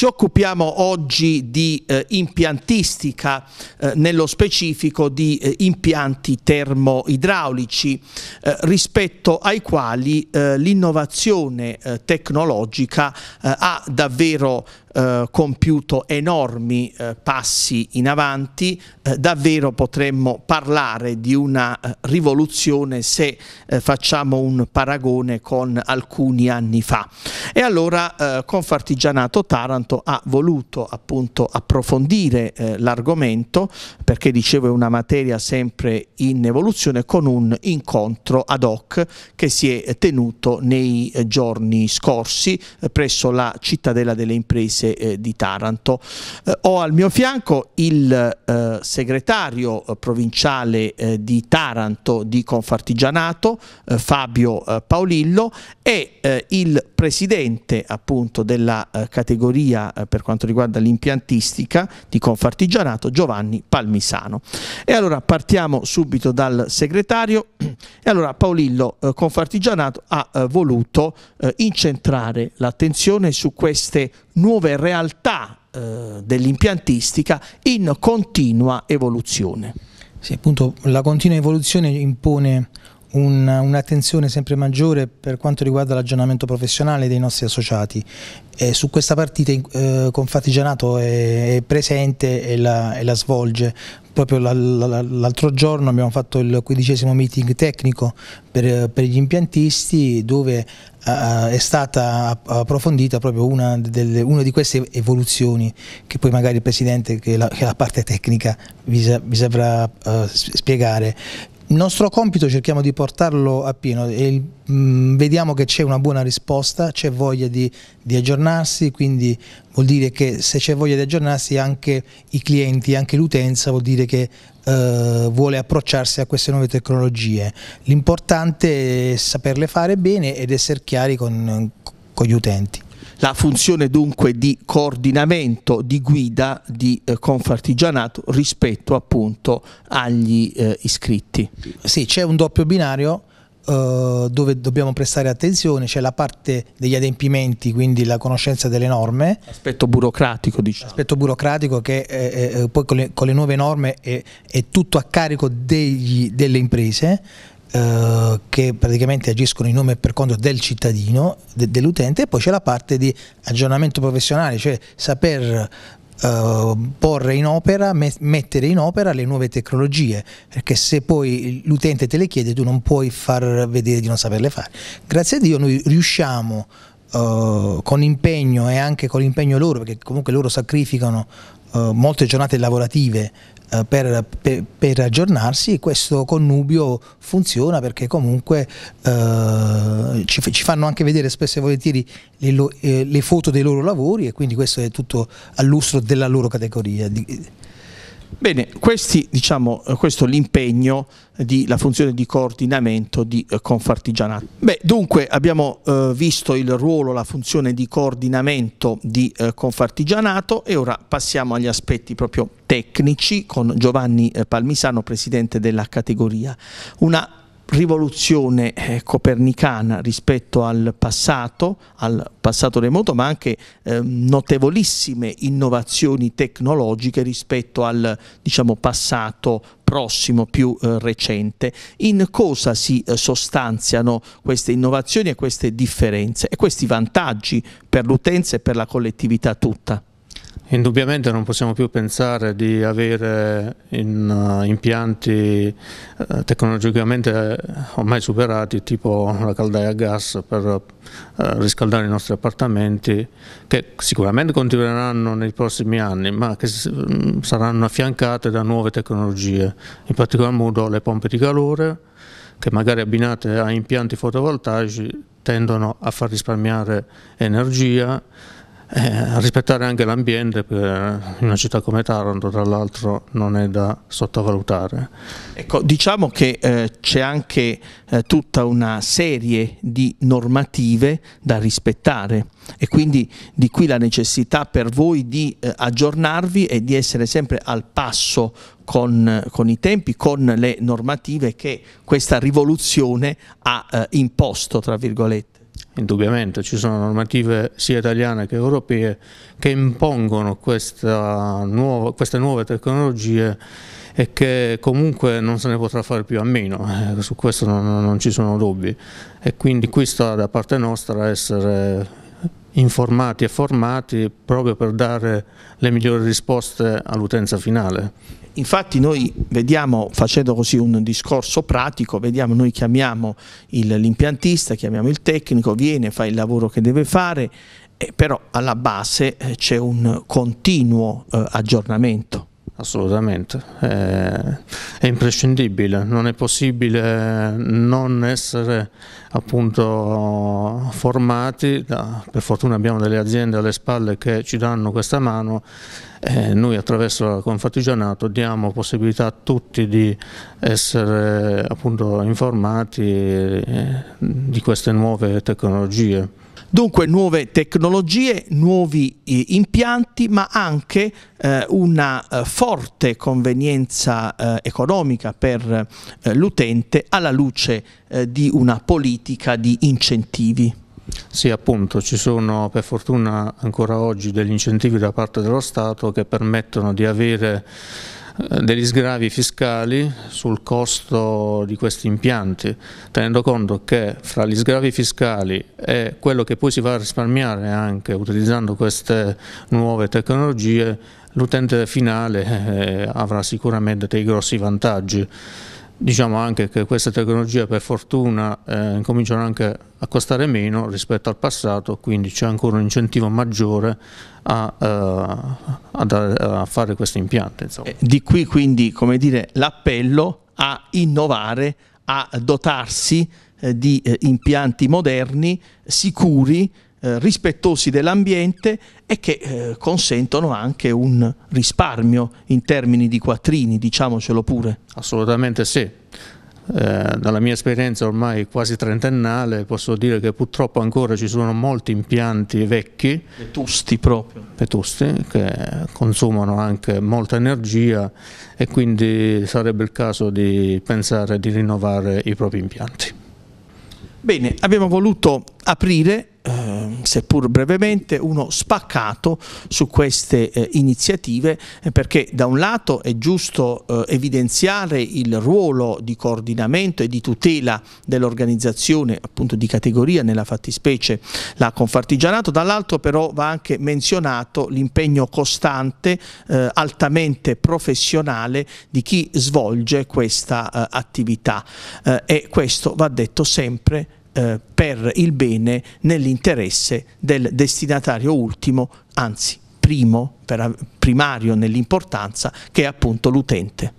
Ci occupiamo oggi di eh, impiantistica, eh, nello specifico di eh, impianti termoidraulici, eh, rispetto ai quali eh, l'innovazione eh, tecnologica ha davvero eh, compiuto enormi eh, passi in avanti, eh, davvero potremmo parlare di una eh, rivoluzione se eh, facciamo un paragone con alcuni anni fa. E allora Confartigianato Taranto ha voluto appunto approfondire l'argomento perché dicevo è una materia sempre in evoluzione con un incontro ad hoc che si è tenuto nei giorni scorsi presso la cittadella delle imprese Paese eh, di Taranto. Eh, ho al mio fianco il eh, segretario eh, provinciale eh, di Taranto di Confartigianato, Fabio Paolillo, e il presidente appunto della categoria per quanto riguarda l'impiantistica di Confartigianato, Giovanni Palmisano. E allora partiamo subito dal segretario e allora Paolillo eh, Confartigianato ha eh, voluto eh, incentrare l'attenzione su queste nuove realtà eh, dell'impiantistica in continua evoluzione. Sì, appunto la continua evoluzione impone un'attenzione sempre maggiore per quanto riguarda l'aggiornamento professionale dei nostri associati. E su questa partita eh, con è, è presente e la, e la svolge. Proprio l'altro giorno abbiamo fatto il quindicesimo meeting tecnico per, per gli impiantisti dove Uh, è stata approfondita proprio una, delle, una, di queste evoluzioni che poi magari il Presidente, che è la, che è la parte tecnica, vi, sa, vi saprà uh, spiegare. Il nostro compito cerchiamo di portarlo a pieno, e, mh, mm, vediamo che c'è una buona risposta, c'è voglia di, di, aggiornarsi, quindi vuol dire che se c'è voglia di aggiornarsi anche i clienti, anche l'utenza vuol dire che eh, vuole approcciarsi a queste nuove tecnologie. L'importante è saperle fare bene ed essere chiari con, con gli utenti la funzione dunque di coordinamento, di guida di eh, Confartigianato rispetto appunto agli eh, iscritti. Sì, c'è un doppio binario eh, dove dobbiamo prestare attenzione, c'è la parte degli adempimenti, quindi la conoscenza delle norme. Aspetto burocratico, diciamo. Aspetto burocratico che poi con le, con le, nuove norme è, è tutto a carico degli, delle imprese eh, che praticamente agiscono in nome e per conto del cittadino, de, dell'utente, e poi c'è la parte di aggiornamento professionale, cioè saper Uh, porre in opera, met mettere in opera le nuove tecnologie, perché se poi l'utente te le chiede tu non puoi far vedere di non saperle fare. Grazie a Dio noi riusciamo a eh, con impegno e anche con l'impegno loro, perché comunque loro sacrificano uh, molte giornate lavorative eh, per, per, per, aggiornarsi questo connubio funziona perché comunque eh, ci, ci, fanno anche vedere spesso e volentieri le, le, foto dei loro lavori e quindi questo è tutto all'ustro della loro categoria. Bene, questi, diciamo, eh, questo è l'impegno della funzione di coordinamento di eh, Confartigianato. Beh, dunque abbiamo eh, visto il ruolo, la funzione di coordinamento di eh, Confartigianato e ora passiamo agli aspetti proprio tecnici con Giovanni eh, Palmisano, presidente della categoria. Una rivoluzione eh, copernicana rispetto al passato, al passato remoto, ma anche eh, notevolissime innovazioni tecnologiche rispetto al diciamo, passato prossimo, più eh, recente. In cosa si eh, sostanziano queste innovazioni e queste differenze e questi vantaggi per l'utenza e per la collettività tutta? Indubbiamente non possiamo più pensare di avere in, uh, impianti uh, tecnologicamente eh, ormai superati tipo la caldaia a gas per uh, riscaldare i nostri appartamenti che sicuramente continueranno nei prossimi anni ma che mm, saranno affiancate da nuove tecnologie, in particolar modo le pompe di calore che magari abbinate a impianti fotovoltaici tendono a far risparmiare energia eh, rispettare anche l'ambiente in una città come Taranto tra l'altro non è da sottovalutare. Ecco, diciamo che eh, c'è anche eh, tutta una serie di normative da rispettare e quindi di qui la necessità per voi di eh, aggiornarvi e di essere sempre al passo con, eh, con, i tempi, con le normative che questa rivoluzione ha eh, imposto, tra virgolette. Indubbiamente ci sono normative sia italiane che europee che impongono nuova, queste nuove tecnologie e che comunque non se ne potrà fare più a meno, eh, su questo non, non, ci sono dubbi e quindi qui sta da parte nostra essere informati e formati proprio per dare le migliori risposte all'utenza finale infatti noi vediamo, facendo così un discorso pratico, vediamo, noi chiamiamo l'impiantista, chiamiamo il tecnico, viene, fa il lavoro che deve fare, eh, però alla base eh, c'è un continuo eh, aggiornamento Assolutamente, eh, è imprescindibile, non è possibile non essere appunto formati, per fortuna abbiamo delle aziende alle spalle che ci danno questa mano, e noi attraverso il Confartigianato diamo possibilità a tutti di essere appunto informati eh, di queste nuove tecnologie. Dunque nuove tecnologie, nuovi eh, impianti, ma anche eh, una eh, forte convenienza eh, economica per eh, l'utente alla luce eh, di una politica di incentivi. Sì, appunto, ci sono per fortuna ancora oggi degli incentivi da parte dello Stato che permettono di avere eh, degli sgravi fiscali sul costo di questi impianti, tenendo conto che fra gli sgravi fiscali e quello che poi si va a risparmiare anche utilizzando queste nuove tecnologie, l'utente finale eh, avrà sicuramente dei grossi vantaggi. Diciamo anche che queste tecnologie per fortuna eh, cominciano anche a costare meno rispetto al passato, quindi c'è ancora un incentivo maggiore a, eh, a, dare, eh, a fare questo impianto. Insomma. Eh, di qui quindi l'appello a innovare, a dotarsi eh, di eh, impianti moderni, sicuri, eh, rispettosi dell'ambiente e che eh, consentono anche un risparmio in termini di quattrini, diciamocelo pure. Assolutamente sì. Eh, dalla mia esperienza ormai quasi trentennale posso dire che purtroppo ancora ci sono molti impianti vecchi, vetusti proprio, vetusti, che consumano anche molta energia e quindi sarebbe il caso di pensare di rinnovare i propri impianti. Bene, abbiamo voluto aprire eh, seppur brevemente, uno spaccato su queste eh, iniziative eh, perché da un lato è giusto eh, evidenziare il ruolo di coordinamento e di tutela dell'organizzazione appunto di categoria, nella fattispecie la Confartigianato, dall'altro però va anche menzionato l'impegno costante, eh, altamente professionale di chi svolge questa eh, attività eh, e questo va detto sempre eh, per il bene nell'interesse del destinatario ultimo, anzi primo, per, primario nell'importanza, che è appunto l'utente.